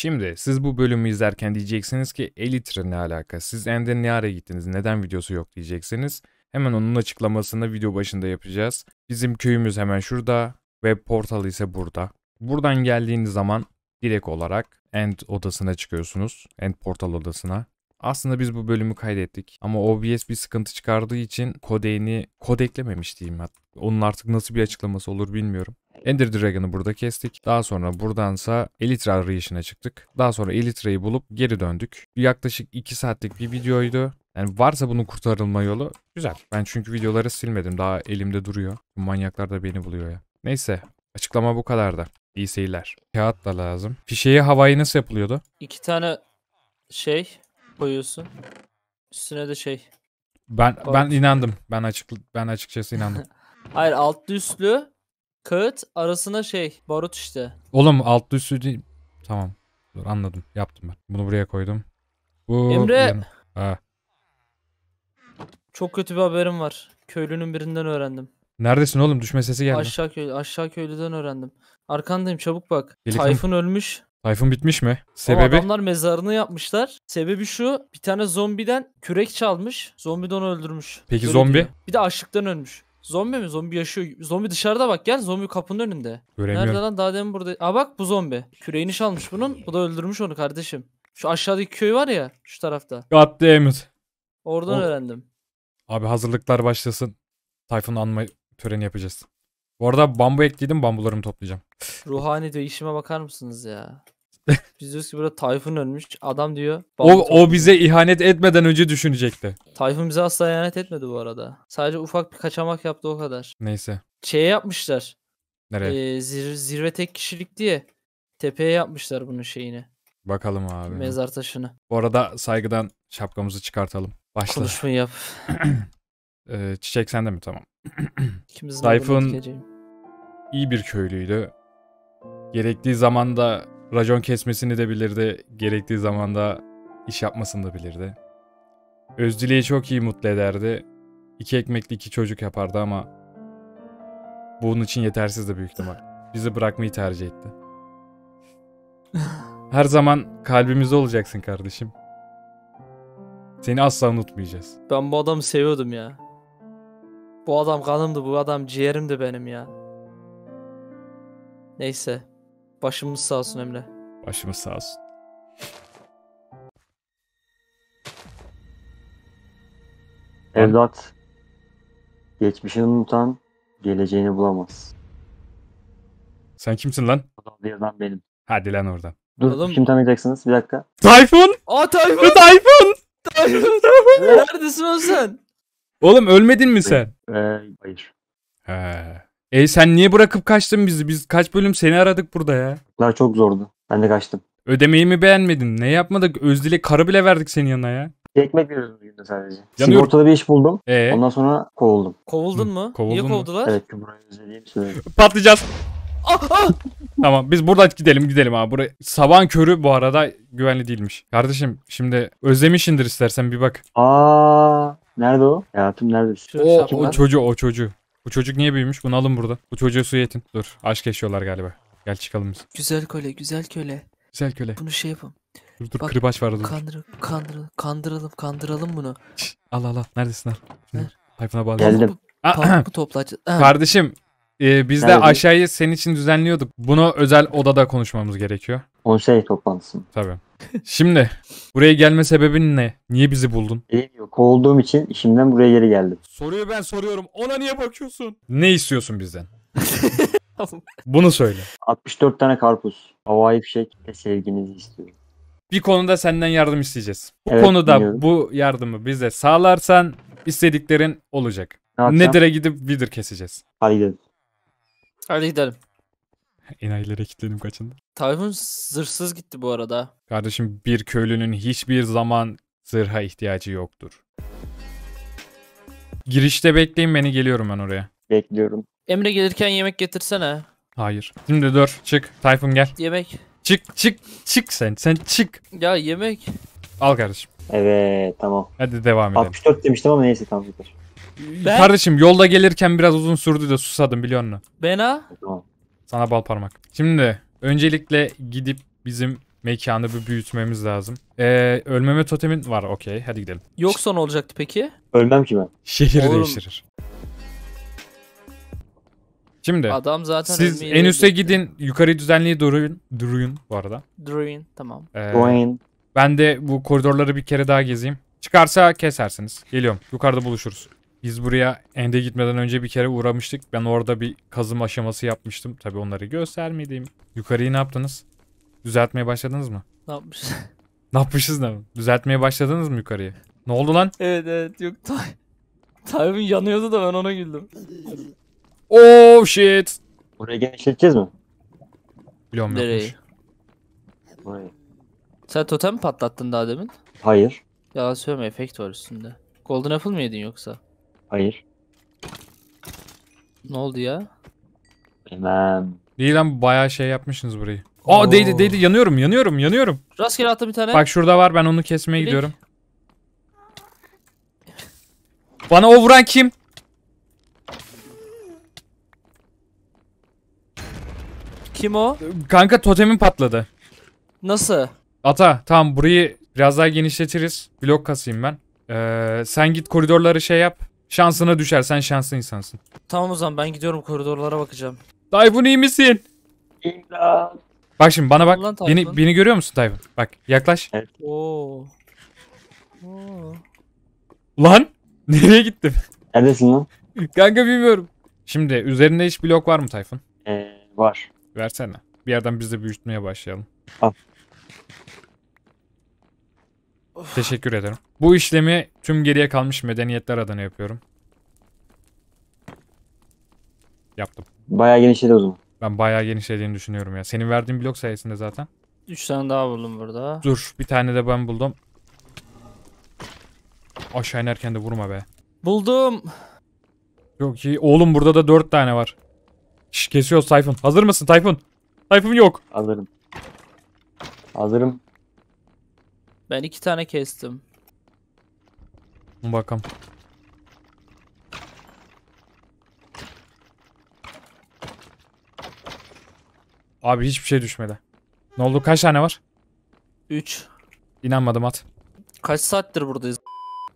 Şimdi siz bu bölümü izlerken diyeceksiniz ki Elytra ne alaka? Siz Ende ne ara gittiniz? Neden videosu yok diyeceksiniz. Hemen onun açıklamasını video başında yapacağız. Bizim köyümüz hemen şurada ve portalı ise burada. Buradan geldiğiniz zaman direkt olarak End odasına çıkıyorsunuz. End portal odasına. Aslında biz bu bölümü kaydettik ama OBS bir sıkıntı çıkardığı için kodeğini eklememiş diyeyim Onun artık nasıl bir açıklaması olur bilmiyorum. Ender Dragon'ı burada kestik. Daha sonra buradansa Elytra arayışına çıktık. Daha sonra Elytra'yı bulup geri döndük. Yaklaşık 2 saatlik bir videoydu. Yani varsa bunun kurtarılma yolu güzel. Ben çünkü videoları silmedim. Daha elimde duruyor. Bu manyaklar da beni buluyor ya. Neyse açıklama bu kadardı. İyi seyirler. Kağıt da lazım. Fişeği havayı nasıl yapılıyordu? İki tane şey koyuyorsun Üstüne de şey. Ben kağıt. ben inandım. Ben açık ben açıkçası inandım. Hayır altlı üstlü kağıt arasına şey barut işte. Oğlum altlı üstlü değil. Tamam. Dur anladım. Yaptım ben. Bunu buraya koydum. Bu Emre. Ha. Çok kötü bir haberim var. Köylünün birinden öğrendim. Neredesin oğlum? Düşme sesi geldi. Aşağı köy aşağı köylüden öğrendim. Arkandayım çabuk bak. Delikanlı. Tayfun ölmüş. Tayfun bitmiş mi? Sebebi? Ama adamlar mezarını yapmışlar. Sebebi şu bir tane zombiden kürek çalmış. Zombi onu öldürmüş. Peki Öyle zombi? Diyor. Bir de açlıktan ölmüş. Zombi mi? Zombi yaşıyor. Zombi dışarıda bak gel. Zombi kapının önünde. Göremiyorum. Nerede lan? Daha demin burada. Aa bak bu zombi. Küreğini çalmış bunun. Bu da öldürmüş onu kardeşim. Şu aşağıdaki köy var ya. Şu tarafta. God damn it. Oradan o... öğrendim. Abi hazırlıklar başlasın. Tayfun anma töreni yapacağız. Bu arada bambu ekledim bambularımı toplayacağım. Ruhani diyor işime bakar mısınız ya? Biz diyoruz ki burada Tayfun ölmüş. Adam diyor. O, o bize ihanet etmeden önce düşünecekti. Tayfun bize asla ihanet etmedi bu arada. Sadece ufak bir kaçamak yaptı o kadar. Neyse. Şeye yapmışlar. Nereye? Ee, zir zirve tek kişilik diye. Tepeye yapmışlar bunun şeyini. Bakalım abi. Mezar taşını. Bu arada saygıdan şapkamızı çıkartalım. Başla. Konuşmayı yap. ee, çiçek sende mi? Tamam. İkimizin Tayfun iyi bir köylüydü. Gerektiği zamanda racon kesmesini de bilirdi, gerektiği zamanda iş yapmasını da bilirdi. Özdiliği çok iyi mutlu ederdi. İki ekmekli iki çocuk yapardı ama bunun için yetersizdi büyük ihtimal. Bizi bırakmayı tercih etti. Her zaman kalbimizde olacaksın kardeşim. Seni asla unutmayacağız. Ben bu adamı seviyordum ya. Bu adam kanımdı, bu adam ciğerimdi benim ya. Neyse. Başımız sağ olsun Emre. Başımız sağ olsun. Evlat geçmişini unutan geleceğini bulamaz. Sen kimsin lan? Adam benim. Hadi lan oradan. Dur Oğlum. kim tanıyacaksınız? Bir dakika. Tayfun! Aa Tayfun! Tayfun! Tayfun! Neredesin o sen? Oğlum ölmedin mi sen? Ee, hayır. He. E sen niye bırakıp kaçtın bizi? Biz kaç bölüm seni aradık burada ya. Daha çok zordu. Ben de kaçtım. Ödemeyi mi beğenmedin? Ne yapmadık? Özdil'e karı bile verdik senin yanına ya. ekmek veriyordum sadece. Yanıyor. Sigortada bir iş buldum. Ee? Ondan sonra kovuldum. Kovuldun mu? Kovuldun niye mu? kovdular? Evet Kübra'yı özlediğim söyledi. Patlayacağız. Ah, ah! tamam biz buradan gidelim gidelim abi. Buraya sabahın körü bu arada güvenli değilmiş. Kardeşim şimdi özlemişindir istersen bir bak. Aa nerede o? Ya tüm nerede? O, o çocuğu o çocuğu. Bu çocuk niye büyümüş? Bunu alın burada. Bu çocuğa su yetin. Dur. Aşk yaşıyorlar galiba. Gel çıkalım biz. Güzel köle, güzel köle. Güzel köle. Bunu şey yapalım. Dur dur Bak, kırbaç var dur. Kandır, kandır, kandıralım, kandıralım bunu. Şişt, al al al. Neredesin al? Ver. Tayfuna bağlı. Geldim. Pamuk ah, ah. toplacı. Kardeşim e, biz de Nerede? aşağıyı senin için düzenliyorduk. Bunu özel odada konuşmamız gerekiyor. Konsey toplantısı mı? Tabii. Şimdi buraya gelme sebebin ne? Niye bizi buldun? Bilmiyorum. E, kovulduğum için işimden buraya geri geldim. Soruyu ben soruyorum. Ona niye bakıyorsun? Ne istiyorsun bizden? Bunu söyle. 64 tane karpuz. Havai fişek ve sevginizi istiyorum. Bir konuda senden yardım isteyeceğiz. Bu Evet, konuda dinliyorum. bu yardımı bize sağlarsan istediklerin olacak. Ne Nedir'e gidip vidir keseceğiz. Hadi gidelim. Hadi gidelim. Enayilere kilitledim kaçındı. Tayfun zırhsız gitti bu arada. Kardeşim bir köylünün hiçbir zaman zırha ihtiyacı yoktur. Girişte bekleyin beni geliyorum ben oraya. Bekliyorum. Emre gelirken yemek getirsene. Hayır. Şimdi dur çık. Tayfun gel. Yemek. Çık çık çık sen sen çık. Ya yemek. Al kardeşim. Evet tamam. Hadi devam edelim. 64 demiştim ama neyse tamam. Ben... Kardeşim yolda gelirken biraz uzun sürdü de susadım biliyor musun? Bena? Sana bal parmak. Şimdi öncelikle gidip bizim mekanı bir büyütmemiz lazım. Ee, ölmeme totemin var okey hadi gidelim. Yoksa ne olacaktı peki? Ölmem ki ben. Şehri değiştirir. Şimdi Adam zaten siz en üste dedi. gidin yukarı düzenliği duruyun. Duruyun bu arada. Duruyun tamam. Ee, Duruyun. Ben de bu koridorları bir kere daha gezeyim. Çıkarsa kesersiniz. Geliyorum. Yukarıda buluşuruz. Biz buraya End'e gitmeden önce bir kere uğramıştık. Ben orada bir kazım aşaması yapmıştım. Tabii onları göstermediğim. Yukarıyı ne yaptınız? Düzeltmeye başladınız mı? Ne yapmışız? ne yapmışız ne? Düzeltmeye başladınız mı yukarıyı? Ne oldu lan? Evet evet yok. Tay Tayfun yanıyordu da ben ona güldüm. Oh shit. Buraya genişleteceğiz mi? Biliyorum Nereye? Burayı. Sen totem patlattın daha demin. Hayır. Ya söyleme efekt var üstünde. Golden Apple mı yedin yoksa? Hayır. Ne oldu ya? Bilmem. İyi lan bayağı şey yapmışsınız burayı. Aa değdi değdi yanıyorum yanıyorum yanıyorum. Rastgele attı bir tane. Bak şurada var ben onu kesmeye Direkt. gidiyorum. Bana o vuran kim? Kim o? Kanka totemin patladı. Nasıl? Ata tamam burayı biraz daha genişletiriz. Blok kasayım ben. Ee, sen git koridorları şey yap. Şansına düşer, sen şanslı insansın. Tamam o zaman ben gidiyorum koridorlara bakacağım. Tayfun iyi misin? İmdat. Bak şimdi bana bak. Beni, beni görüyor musun Tayfun? Bak yaklaş. Evet. Oo. Oo. Lan nereye gittim? Neredesin lan? Kanka bilmiyorum. Şimdi üzerinde hiç blok var mı Tayfun? Ee, var. Versene. Bir yerden biz de büyütmeye başlayalım. Al. Teşekkür ederim. Bu işlemi tüm geriye kalmış medeniyetler adına yapıyorum. Yaptım. Bayağı genişledi o zaman. Ben bayağı genişlediğini düşünüyorum ya. Senin verdiğin blok sayesinde zaten. 3 tane daha buldum burada. Dur bir tane de ben buldum. Aşağı inerken de vurma be. Buldum. Yok ki Oğlum burada da 4 tane var. Şş, kesiyoruz Tayfun. Hazır mısın Tayfun? Tayfun yok. Hazırım. Hazırım. Ben iki tane kestim. Bakalım. Abi hiçbir şey düşmedi. Ne oldu? Kaç tane var? Üç. İnanmadım at. Kaç saattir buradayız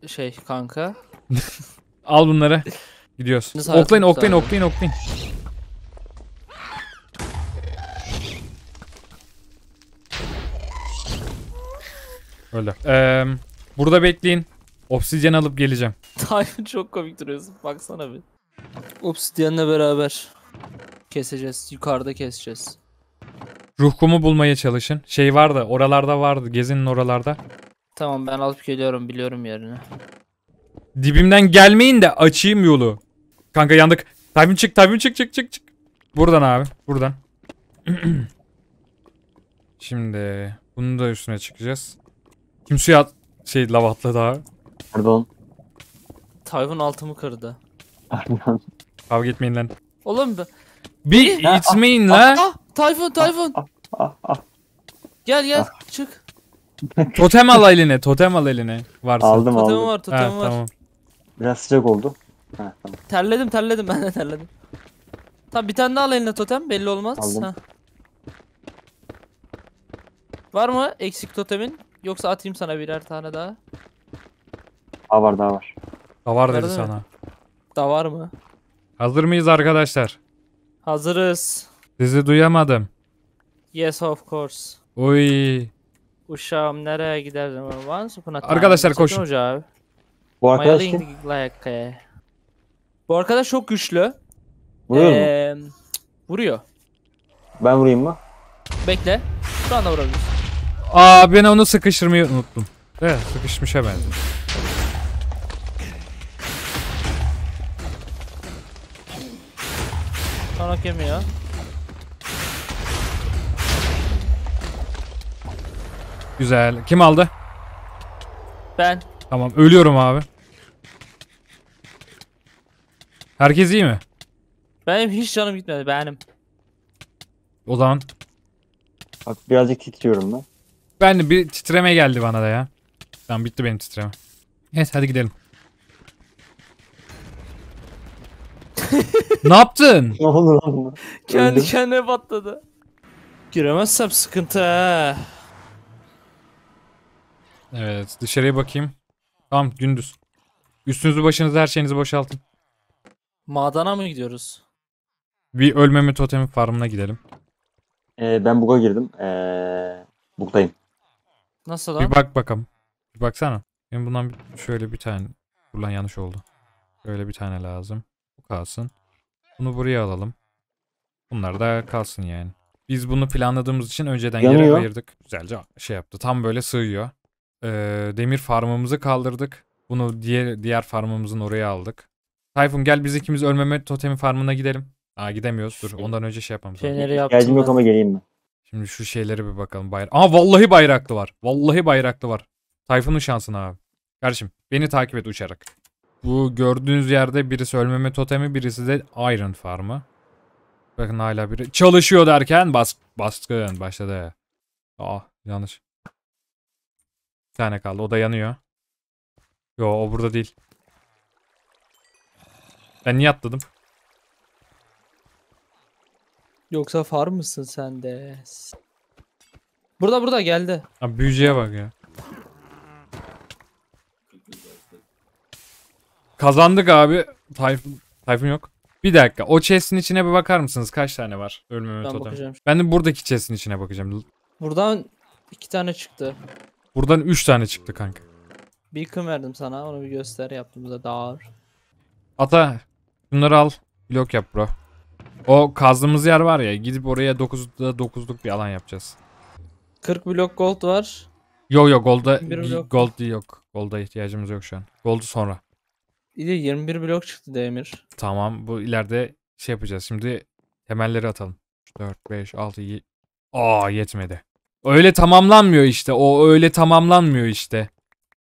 şey kanka? Al bunları. Gidiyoruz. Oklayın oklayın oklayın oklayın. Öyle. Ee, burada bekleyin. Obsidyen alıp geleceğim. Tayfun çok komik duruyorsun. Baksana bir. Obsidyenle beraber keseceğiz. Yukarıda keseceğiz. Ruhkumu bulmaya çalışın. Şey vardı. Oralarda vardı. Gezinin oralarda. Tamam ben alıp geliyorum. Biliyorum yerini. Dibimden gelmeyin de açayım yolu. Kanka yandık. Tayfun çık. Tayfun çık çık çık çık. Buradan abi. Buradan. Şimdi bunu da üstüne çıkacağız. Kim suya at şey lava atladı abi? Pardon. Tayfun altımı kırdı. Pardon. Kavga etmeyin lan. Oğlum be. Bir itmeyin ah, la. Ah, Tayfun ah, Tayfun. Ah, gel gel çık. totem al eline totem al eline. Varsa. Aldım totem aldım. var totem var. Tamam. Biraz sıcak oldu. Ha, tamam. Terledim terledim ben de terledim. Tamam bir tane daha al eline totem belli olmaz. Aldım. Ha. Var mı eksik totemin? Yoksa atayım sana birer tane daha. Daha var daha var. Da var dedi sana. Daha var mı? Hazır mıyız arkadaşlar? Hazırız. Sizi duyamadım. Yes of course. Oy. Uşağım nereye giderdim? Once upon Arkadaşlar koşun. Bu arkadaş Bu arkadaş çok güçlü. Vuruyor mu? vuruyor. Ben vurayım mı? Bekle. Şu anda vurabilirsin. Aa ben onu sıkıştırmayı unuttum. Evet sıkışmış hemen. Sana gemi ya. Güzel. Kim aldı? Ben. Tamam ölüyorum abi. Herkes iyi mi? Benim hiç canım gitmedi benim. O zaman Bak birazcık titriyorum ben. Ben de bir titreme geldi bana da ya. Tamam bitti benim titreme. Evet hadi gidelim. ne yaptın? Ne oldu lan buna? Kendi kendine patladı. Giremezsem sıkıntı ha. Evet dışarıya bakayım. Tamam gündüz. Üstünüzü başınızı her şeyinizi boşaltın. Madana mı gidiyoruz? Bir ölmeme totemi farmına gidelim. Ee, ben buga girdim. Ee, bugdayım. Nasıl lan? Bir bak bakalım. Bir baksana. Benim bundan şöyle bir tane. Buradan yanlış oldu. Şöyle bir tane lazım. Bu kalsın. Bunu buraya alalım. Bunlar da kalsın yani. Biz bunu planladığımız için önceden yere ayırdık. Güzelce şey yaptı. Tam böyle sığıyor. Ee, demir farmımızı kaldırdık. Bunu diğer, diğer farmımızın oraya aldık. Tayfun gel biz ikimiz ölmeme totemi farmına gidelim. Aa gidemiyoruz. Dur şey- ondan önce şey yapmamız lazım. Şeyleri yaptım. Geldim yok ama geleyim mi? Şimdi şu şeylere bir bakalım. Bayra Aa vallahi bayraklı var. Vallahi bayraklı var. Tayfun'un şansına abi. Kardeşim beni takip et uçarak. Bu gördüğünüz yerde birisi ölmeme totemi birisi de Iron Farm'ı. Bakın hala biri çalışıyor derken bas baskın başladı. Aa yanlış. Bir tane kaldı o da yanıyor. Yo o burada değil. Ben niye atladım? Yoksa far mısın sen de? Burada burada geldi. Abi büyücüye bak ya. Kazandık abi. Tayfun, Tayfun yok. Bir dakika. O chest'in içine bir bakar mısınız? Kaç tane var? Ölmeme ben totem. Bakacağım. Ben de buradaki chest'in içine bakacağım. Buradan iki tane çıktı. Buradan üç tane çıktı kanka. Bir kım verdim sana. Onu bir göster yaptığımızda daha ağır. Ata. Bunları al. Blok yap bro. O kazdığımız yer var ya gidip oraya 9'da 9'luk bir alan yapacağız. 40 blok gold var. Yok yok golda blok. gold yok. Golda ihtiyacımız yok şu an. Gold'u sonra. İyi 21 blok çıktı demir. Tamam bu ileride şey yapacağız. Şimdi temelleri atalım. 4 5 6 7 Aa yetmedi. Öyle tamamlanmıyor işte. O öyle tamamlanmıyor işte.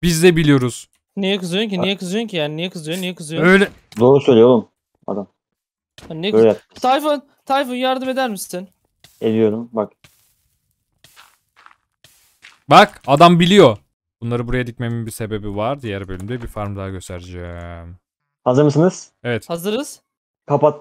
Biz de biliyoruz. Niye kızıyorsun ki? Niye kızıyorsun ki? Yani niye kızıyorsun? Niye kızıyorsun? Öyle Doğru söylüyor oğlum adam. Ne Böyle Tayfun, Tayfun yardım eder misin? Ediyorum bak. Bak adam biliyor. Bunları buraya dikmemin bir sebebi var. Diğer bölümde bir farm daha göstereceğim. Hazır mısınız? Evet. Hazırız. Kapattım.